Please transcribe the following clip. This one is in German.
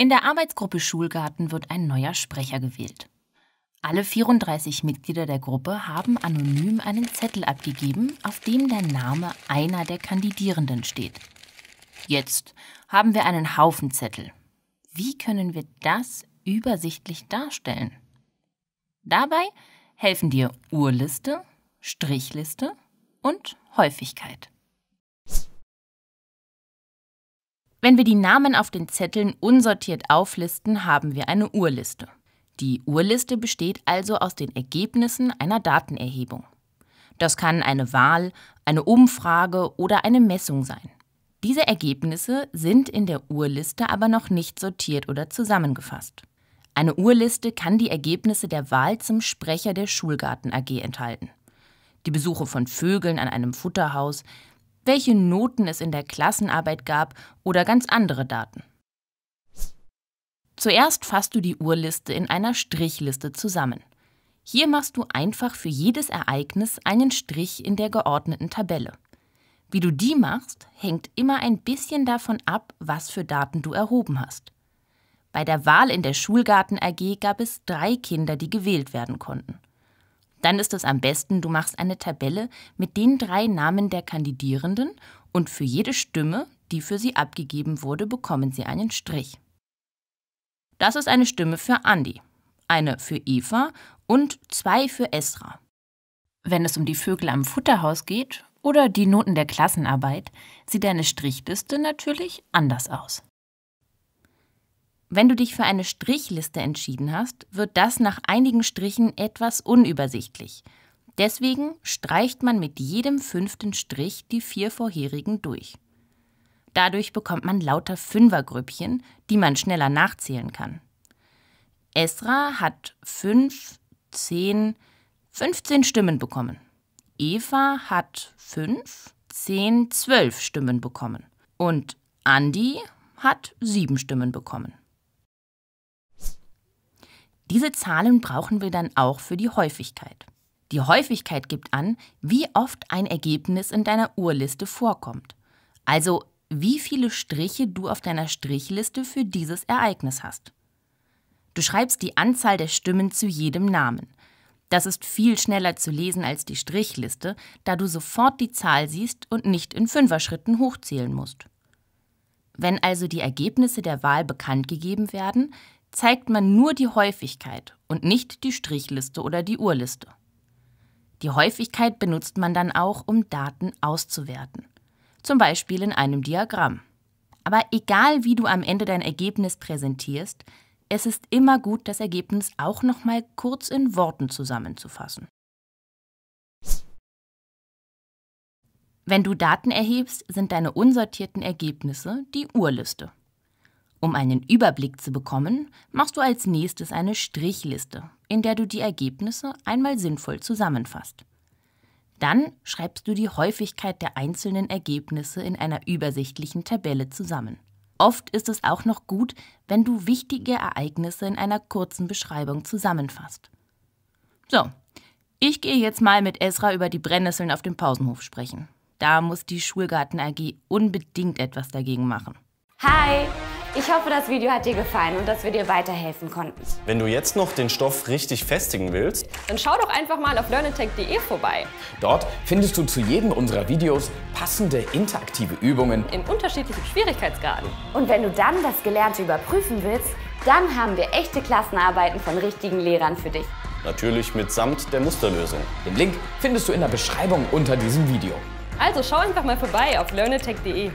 In der Arbeitsgruppe Schulgarten wird ein neuer Sprecher gewählt. Alle 34 Mitglieder der Gruppe haben anonym einen Zettel abgegeben, auf dem der Name einer der Kandidierenden steht. Jetzt haben wir einen Haufen Zettel. Wie können wir das übersichtlich darstellen? Dabei helfen dir Urliste, Strichliste und Häufigkeit. Wenn wir die Namen auf den Zetteln unsortiert auflisten, haben wir eine Urliste. Die Urliste besteht also aus den Ergebnissen einer Datenerhebung. Das kann eine Wahl, eine Umfrage oder eine Messung sein. Diese Ergebnisse sind in der Urliste aber noch nicht sortiert oder zusammengefasst. Eine Urliste kann die Ergebnisse der Wahl zum Sprecher der Schulgarten AG enthalten. Die Besuche von Vögeln an einem Futterhaus, welche Noten es in der Klassenarbeit gab oder ganz andere Daten. Zuerst fasst du die Uhrliste in einer Strichliste zusammen. Hier machst du einfach für jedes Ereignis einen Strich in der geordneten Tabelle. Wie du die machst, hängt immer ein bisschen davon ab, was für Daten du erhoben hast. Bei der Wahl in der Schulgarten AG gab es drei Kinder, die gewählt werden konnten. Dann ist es am besten, du machst eine Tabelle mit den drei Namen der Kandidierenden und für jede Stimme, die für sie abgegeben wurde, bekommen sie einen Strich. Das ist eine Stimme für Andi, eine für Eva und zwei für Esra. Wenn es um die Vögel am Futterhaus geht oder die Noten der Klassenarbeit, sieht deine Strichliste natürlich anders aus. Wenn du dich für eine Strichliste entschieden hast, wird das nach einigen Strichen etwas unübersichtlich. Deswegen streicht man mit jedem fünften Strich die vier vorherigen durch. Dadurch bekommt man lauter Fünfergrüppchen, die man schneller nachzählen kann. Esra hat 5, 10, 15 Stimmen bekommen. Eva hat 5, 10, 12 Stimmen bekommen. Und Andi hat 7 Stimmen bekommen. Diese Zahlen brauchen wir dann auch für die Häufigkeit. Die Häufigkeit gibt an, wie oft ein Ergebnis in deiner Urliste vorkommt. Also wie viele Striche du auf deiner Strichliste für dieses Ereignis hast. Du schreibst die Anzahl der Stimmen zu jedem Namen. Das ist viel schneller zu lesen als die Strichliste, da du sofort die Zahl siehst und nicht in Fünferschritten hochzählen musst. Wenn also die Ergebnisse der Wahl bekannt gegeben werden, zeigt man nur die Häufigkeit und nicht die Strichliste oder die Uhrliste. Die Häufigkeit benutzt man dann auch, um Daten auszuwerten, zum Beispiel in einem Diagramm. Aber egal wie du am Ende dein Ergebnis präsentierst, es ist immer gut, das Ergebnis auch nochmal kurz in Worten zusammenzufassen. Wenn du Daten erhebst, sind deine unsortierten Ergebnisse die Uhrliste. Um einen Überblick zu bekommen, machst du als nächstes eine Strichliste, in der du die Ergebnisse einmal sinnvoll zusammenfasst. Dann schreibst du die Häufigkeit der einzelnen Ergebnisse in einer übersichtlichen Tabelle zusammen. Oft ist es auch noch gut, wenn du wichtige Ereignisse in einer kurzen Beschreibung zusammenfasst. So, ich gehe jetzt mal mit Esra über die Brennnesseln auf dem Pausenhof sprechen. Da muss die Schulgarten AG unbedingt etwas dagegen machen. Hi, ich hoffe, das Video hat dir gefallen und dass wir dir weiterhelfen konnten. Wenn du jetzt noch den Stoff richtig festigen willst, dann schau doch einfach mal auf learnitech.de vorbei. Dort findest du zu jedem unserer Videos passende interaktive Übungen in unterschiedlichen Schwierigkeitsgraden. Und wenn du dann das Gelernte überprüfen willst, dann haben wir echte Klassenarbeiten von richtigen Lehrern für dich. Natürlich mitsamt der Musterlösung. Den Link findest du in der Beschreibung unter diesem Video. Also schau einfach mal vorbei auf learnitech.de.